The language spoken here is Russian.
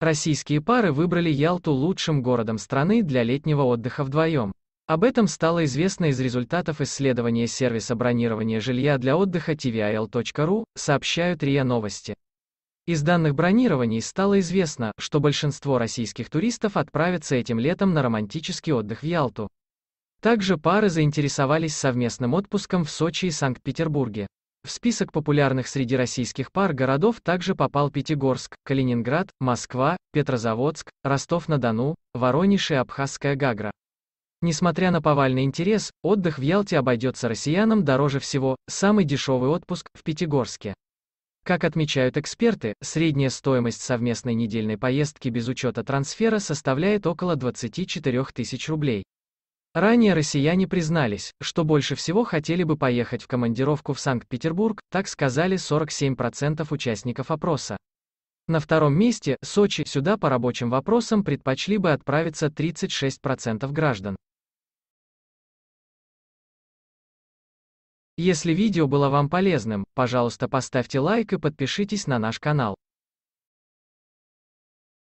Российские пары выбрали Ялту лучшим городом страны для летнего отдыха вдвоем. Об этом стало известно из результатов исследования сервиса бронирования жилья для отдыха tvil.ru, сообщают РИА Новости. Из данных бронирований стало известно, что большинство российских туристов отправятся этим летом на романтический отдых в Ялту. Также пары заинтересовались совместным отпуском в Сочи и Санкт-Петербурге. В список популярных среди российских пар городов также попал Пятигорск, Калининград, Москва, Петрозаводск, Ростов-на-Дону, Воронеж и Абхазская Гагра. Несмотря на повальный интерес, отдых в Ялте обойдется россиянам дороже всего, самый дешевый отпуск в Пятигорске. Как отмечают эксперты, средняя стоимость совместной недельной поездки без учета трансфера составляет около 24 тысяч рублей. Ранее россияне признались, что больше всего хотели бы поехать в командировку в Санкт-Петербург, так сказали 47% участников опроса. На втором месте, Сочи, сюда по рабочим вопросам предпочли бы отправиться 36% граждан. Если видео было вам полезным, пожалуйста поставьте лайк и подпишитесь на наш канал.